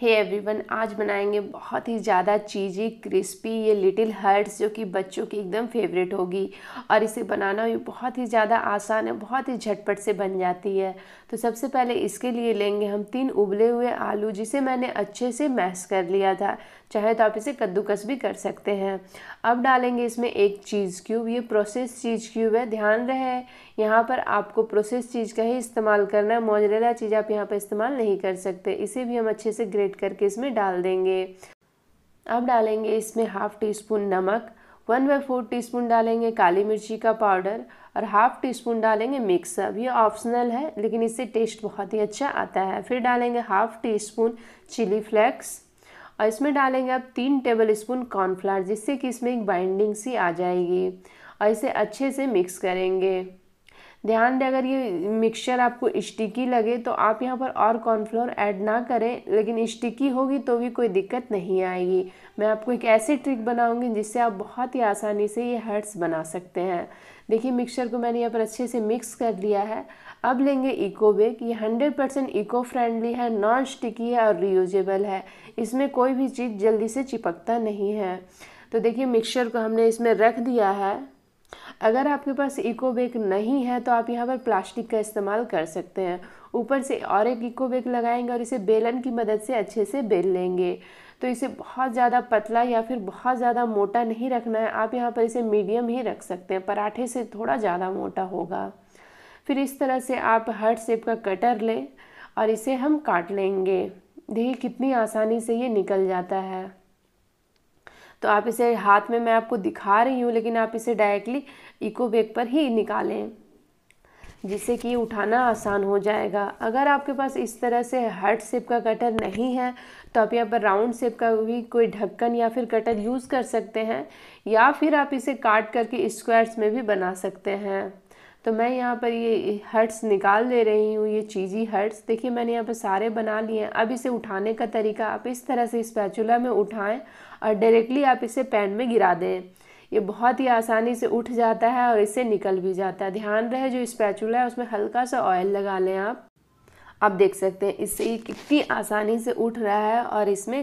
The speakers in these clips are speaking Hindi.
हे hey एवरीवन आज बनाएंगे बहुत ही ज़्यादा चीज़ी क्रिस्पी ये लिटिल हर्ट्स जो कि बच्चों की एकदम फेवरेट होगी और इसे बनाना भी बहुत ही ज़्यादा आसान है बहुत ही झटपट से बन जाती है तो सबसे पहले इसके लिए लेंगे हम तीन उबले हुए आलू जिसे मैंने अच्छे से मैश कर लिया था चाहे तो आप इसे कद्दूकस भी कर सकते हैं अब डालेंगे इसमें एक चीज़ क्यूब ये प्रोसेस चीज़ क्यूब है ध्यान रहे यहाँ पर आपको प्रोसेस चीज़ का ही इस्तेमाल करना है मोजरेला चीज़ आप यहाँ पर इस्तेमाल नहीं कर सकते इसे भी हम अच्छे से ग्रेट ग्रेट करके इसमें डाल देंगे अब डालेंगे इसमें हाफ़ टी स्पून नमक one by four teaspoon डालेंगे काली मिर्ची का पाउडर और हाफ़ टी स्पून डालेंगे मिक्स अब ये ऑप्शनल है लेकिन इससे टेस्ट बहुत ही अच्छा आता है फिर डालेंगे half teaspoon chilli flakes और इसमें डालेंगे अब तीन टेबल स्पून कॉर्नफ्लावर जिससे कि इसमें एक बाइंडिंग सी आ जाएगी और इसे अच्छे से मिक्स करेंगे ध्यान दें अगर ये मिक्सचर आपको स्टिकी लगे तो आप यहाँ पर और कॉर्नफ्लोर ऐड ना करें लेकिन स्टिकी होगी तो भी कोई दिक्कत नहीं आएगी मैं आपको एक ऐसी ट्रिक बनाऊंगी जिससे आप बहुत ही आसानी से ये हर्ट्स बना सकते हैं देखिए मिक्सचर को मैंने यहाँ पर अच्छे से मिक्स कर लिया है अब लेंगे इको बेग ये हंड्रेड परसेंट इको फ्रेंडली है नॉन स्टिकी है और रीयूजेबल है इसमें कोई भी चीज़ जल्दी से चिपकता नहीं है तो देखिए मिक्सचर को हमने इसमें रख दिया है अगर आपके पास इको बैग नहीं है तो आप यहाँ पर प्लास्टिक का इस्तेमाल कर सकते हैं ऊपर से और एक इको बैग लगाएंगे और इसे बेलन की मदद से अच्छे से बेल लेंगे तो इसे बहुत ज़्यादा पतला या फिर बहुत ज़्यादा मोटा नहीं रखना है आप यहाँ पर इसे मीडियम ही रख सकते हैं पराठे से थोड़ा ज़्यादा मोटा होगा फिर इस तरह से आप हर शेप का कटर लें और इसे हम काट लेंगे देखिए कितनी आसानी से ये निकल जाता है तो आप इसे हाथ में मैं आपको दिखा रही हूँ लेकिन आप इसे डायरेक्टली इको बैग पर ही निकालें जिससे कि उठाना आसान हो जाएगा अगर आपके पास इस तरह से हर्ट शेप का कटर नहीं है तो आप यहाँ पर राउंड शेप का भी कोई ढक्कन या फिर कटर यूज़ कर सकते हैं या फिर आप इसे काट करके स्क्वायर्स में भी बना सकते हैं तो मैं यहाँ पर ये हर्ट्स निकाल दे रही हूँ ये चीज़ी हर्ट्स देखिए मैंने यहाँ पर सारे बना लिए हैं अब इसे उठाने का तरीका आप इस तरह से स्पैचुला में उठाएं और डायरेक्टली आप इसे पैन में गिरा दें ये बहुत ही आसानी से उठ जाता है और इसे निकल भी जाता है ध्यान रहे जो स्पैचुला है उसमें हल्का सा ऑयल लगा लें आप आप देख सकते हैं इससे ये कितनी आसानी से उठ रहा है और इसमें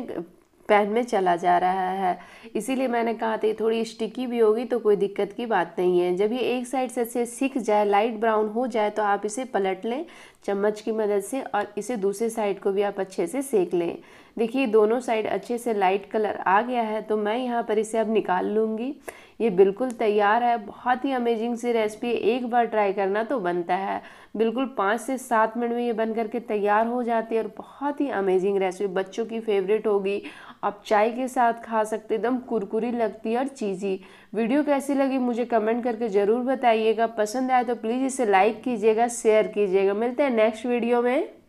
पैन में चला जा रहा है इसीलिए मैंने कहा था ये थोड़ी स्टिकी भी होगी तो कोई दिक्कत की बात नहीं है जब ये एक साइड से अच्छे सीख जाए लाइट ब्राउन हो जाए तो आप इसे पलट लें चम्मच की मदद से और इसे दूसरे साइड को भी आप अच्छे से सेक लें देखिए दोनों साइड अच्छे से लाइट कलर आ गया है तो मैं यहाँ पर इसे अब निकाल लूँगी ये बिल्कुल तैयार है बहुत ही अमेजिंग सी रेसिपी है एक बार ट्राई करना तो बनता है बिल्कुल पाँच से सात मिनट में ये बन करके तैयार हो जाती है और बहुत ही अमेजिंग रेसिपी बच्चों की फेवरेट होगी आप चाय के साथ खा सकते एकदम कुरकुरी लगती है और चीज़ी वीडियो कैसी लगी मुझे कमेंट करके ज़रूर बताइएगा पसंद आए तो प्लीज़ इसे लाइक कीजिएगा शेयर कीजिएगा मिलते हैं नेक्स्ट वीडियो में